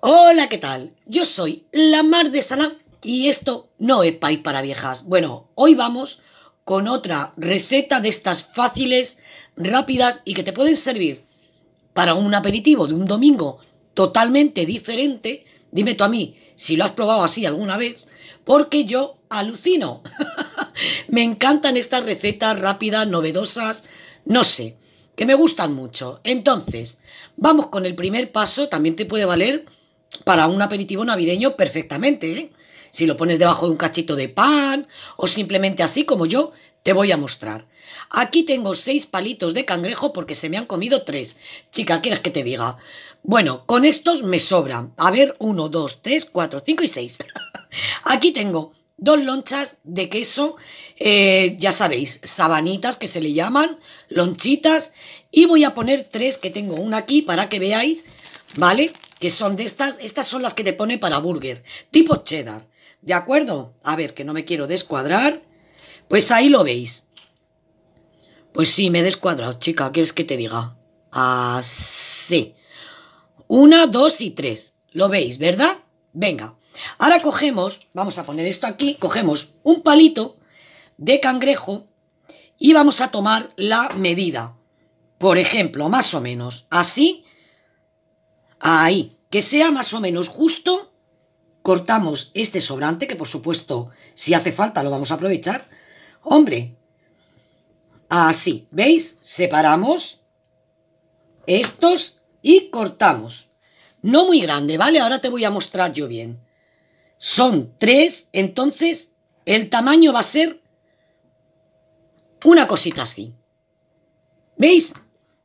Hola, ¿qué tal? Yo soy la Mar de Salam y esto no es país para viejas. Bueno, hoy vamos con otra receta de estas fáciles, rápidas y que te pueden servir para un aperitivo de un domingo totalmente diferente. Dime tú a mí si lo has probado así alguna vez, porque yo alucino. me encantan estas recetas rápidas, novedosas, no sé, que me gustan mucho. Entonces, vamos con el primer paso, también te puede valer para un aperitivo navideño perfectamente, ¿eh? Si lo pones debajo de un cachito de pan o simplemente así como yo, te voy a mostrar. Aquí tengo seis palitos de cangrejo porque se me han comido tres. Chica, ¿quieres que te diga? Bueno, con estos me sobran. A ver, uno, dos, tres, cuatro, cinco y seis. Aquí tengo dos lonchas de queso, eh, ya sabéis, sabanitas que se le llaman, lonchitas. Y voy a poner tres que tengo una aquí para que veáis, ¿vale? que son de estas, estas son las que te pone para burger, tipo cheddar, ¿de acuerdo? A ver, que no me quiero descuadrar, pues ahí lo veis. Pues sí, me he descuadrado, chica, ¿quieres que te diga? Así. Una, dos y tres, lo veis, ¿verdad? Venga, ahora cogemos, vamos a poner esto aquí, cogemos un palito de cangrejo y vamos a tomar la medida. Por ejemplo, más o menos, así Ahí, que sea más o menos justo, cortamos este sobrante, que por supuesto, si hace falta, lo vamos a aprovechar. Hombre, así, ¿veis? Separamos estos y cortamos. No muy grande, ¿vale? Ahora te voy a mostrar yo bien. Son tres, entonces el tamaño va a ser una cosita así. ¿Veis?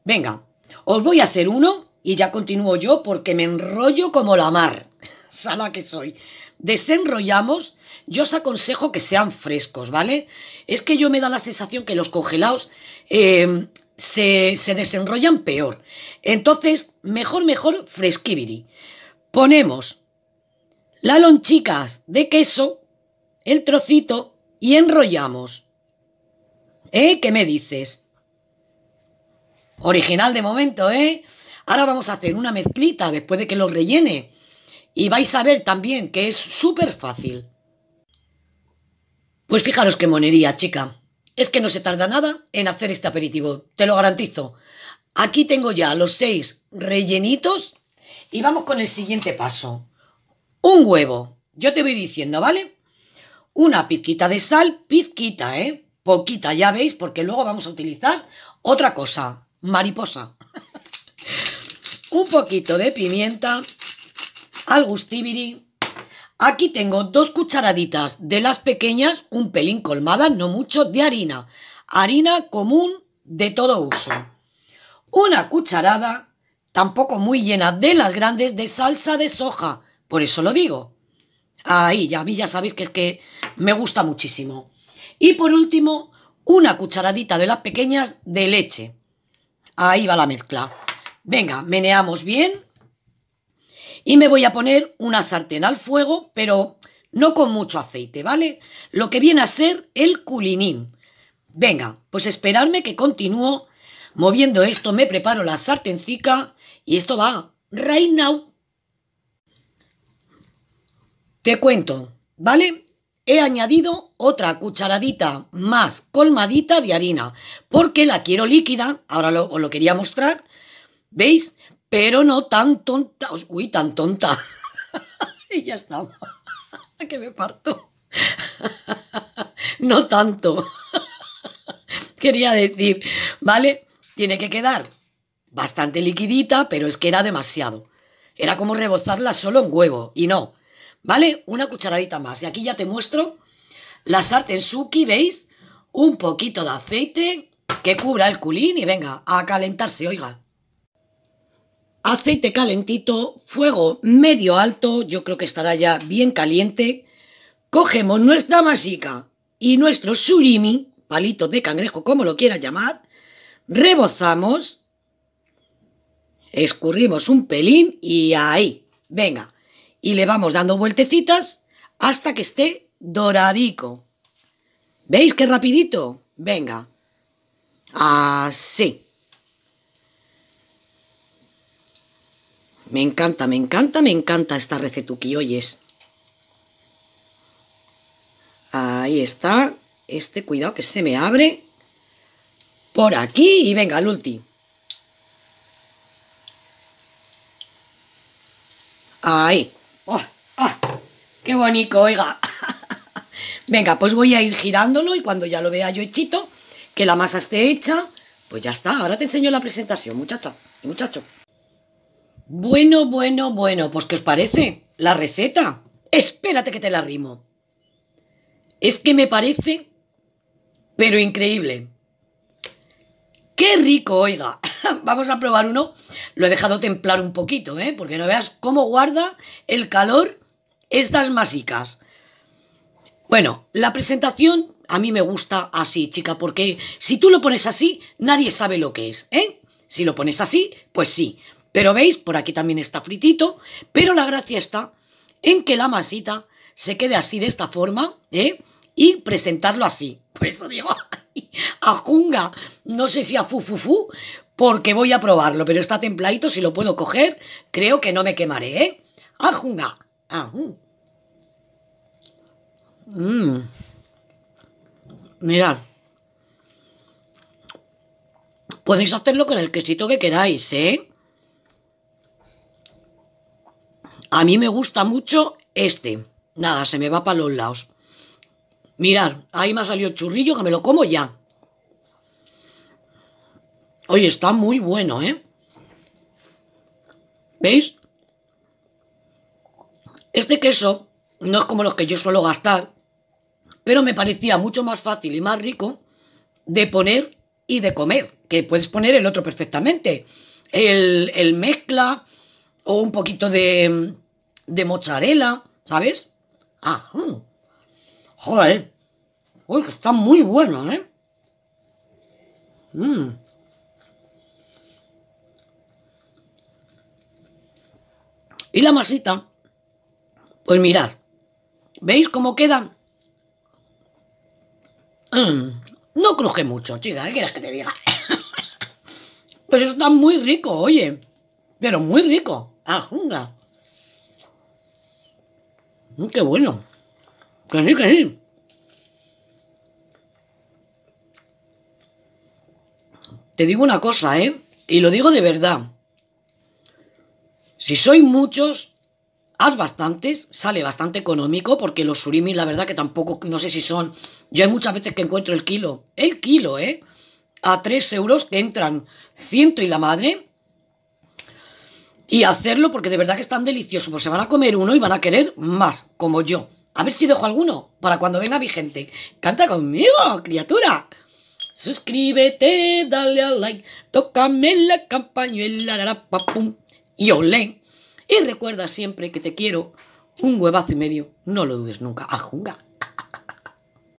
Venga, os voy a hacer uno y ya continúo yo porque me enrollo como la mar, sala que soy. Desenrollamos, yo os aconsejo que sean frescos, ¿vale? Es que yo me da la sensación que los congelados eh, se, desenrollan peor. Entonces, mejor, mejor fresquibiri. Ponemos la lonchicas de queso, el trocito y enrollamos. ¿Eh? ¿Qué me dices? Original de momento, ¿eh? Ahora vamos a hacer una mezclita después de que lo rellene. Y vais a ver también que es súper fácil. Pues fijaros qué monería, chica. Es que no se tarda nada en hacer este aperitivo, te lo garantizo. Aquí tengo ya los seis rellenitos y vamos con el siguiente paso. Un huevo, yo te voy diciendo, ¿vale? Una pizquita de sal, pizquita, ¿eh? Poquita, ya veis, porque luego vamos a utilizar otra cosa, mariposa un poquito de pimienta al Aquí tengo dos cucharaditas de las pequeñas, un pelín colmadas, no mucho, de harina. Harina común de todo uso. Una cucharada, tampoco muy llena de las grandes, de salsa de soja. Por eso lo digo. Ahí, ya ya sabéis que es que me gusta muchísimo. Y por último, una cucharadita de las pequeñas de leche. Ahí va la mezcla. Venga, meneamos bien. Y me voy a poner una sartén al fuego, pero no con mucho aceite, ¿vale? Lo que viene a ser el culinín. Venga, pues esperadme que continúo moviendo esto, me preparo la sartencica y esto va right now. Te cuento, ¿vale? He añadido otra cucharadita más colmadita de harina, porque la quiero líquida, ahora os lo quería mostrar, ¿Veis? Pero no tan tonta. Uy, tan tonta. y ya está. que me parto. no tanto. Quería decir, ¿vale? Tiene que quedar bastante liquidita, pero es que era demasiado. Era como rebozarla solo en huevo, y no. ¿Vale? Una cucharadita más. Y aquí ya te muestro la sartén suki, ¿veis? Un poquito de aceite que cubra el culín y venga, a calentarse, oiga aceite calentito, fuego medio alto, yo creo que estará ya bien caliente. Cogemos nuestra masica y nuestro surimi, palito de cangrejo, como lo quieras llamar, rebozamos, escurrimos un pelín y ahí, venga. Y le vamos dando vueltecitas hasta que esté doradico. ¿Veis qué rapidito? Venga. Así. Me encanta, me encanta, me encanta esta hoy es Ahí está. Este, cuidado que se me abre. Por aquí y venga, el último Ahí. Oh, ah, ¡Qué bonito, oiga! venga, pues voy a ir girándolo y cuando ya lo vea yo hechito, que la masa esté hecha, pues ya está. Ahora te enseño la presentación, muchacha y muchacho. Bueno, bueno, bueno, pues ¿qué os parece? La receta. Espérate que te la rimo. Es que me parece, pero increíble. ¡Qué rico, oiga! Vamos a probar uno. Lo he dejado templar un poquito, ¿eh? Porque no veas cómo guarda el calor estas masicas. Bueno, la presentación a mí me gusta así, chica, porque si tú lo pones así, nadie sabe lo que es, ¿eh? Si lo pones así, pues sí. Pero veis, por aquí también está fritito, pero la gracia está en que la masita se quede así de esta forma, ¿eh? Y presentarlo así. Por eso digo, ajunga, no sé si a Fufufu, porque voy a probarlo, pero está templadito, si lo puedo coger, creo que no me quemaré, ¿eh? A Junga. Mmm. Mirad. Podéis hacerlo con el quesito que queráis, ¿eh? A mí me gusta mucho este. Nada, se me va para los lados. Mirad, ahí me ha salido el churrillo que me lo como ya. Oye, está muy bueno, ¿eh? ¿Veis? Este queso no es como los que yo suelo gastar, pero me parecía mucho más fácil y más rico de poner y de comer, que puedes poner el otro perfectamente. El, el mezcla o un poquito de, de mozzarella, ¿sabes? Ah, joder. Uy, que está muy bueno, ¿eh? Mmm. Y la masita, pues mirad, ¿veis cómo queda? Mm. no cruje mucho, chica, ¿qué quieres que te diga? Pero está muy rico, oye, pero muy rico. Ajunga. Mm, ¡Qué bueno! ¡Que sí, que sí! Te digo una cosa, ¿eh? Y lo digo de verdad. Si sois muchos, haz bastantes, sale bastante económico, porque los surimi la verdad que tampoco, no sé si son. Yo hay muchas veces que encuentro el kilo, el kilo, ¿eh? A 3 euros que entran ciento y la madre y hacerlo porque de verdad que es tan delicioso. Pues se van a comer uno y van a querer más, como yo. A ver si dejo alguno para cuando venga mi gente. Canta conmigo, criatura. Suscríbete, dale al like, tócame la campañuela, pum, y olé. Y recuerda siempre que te quiero un huevazo y medio, no lo dudes nunca. a jugar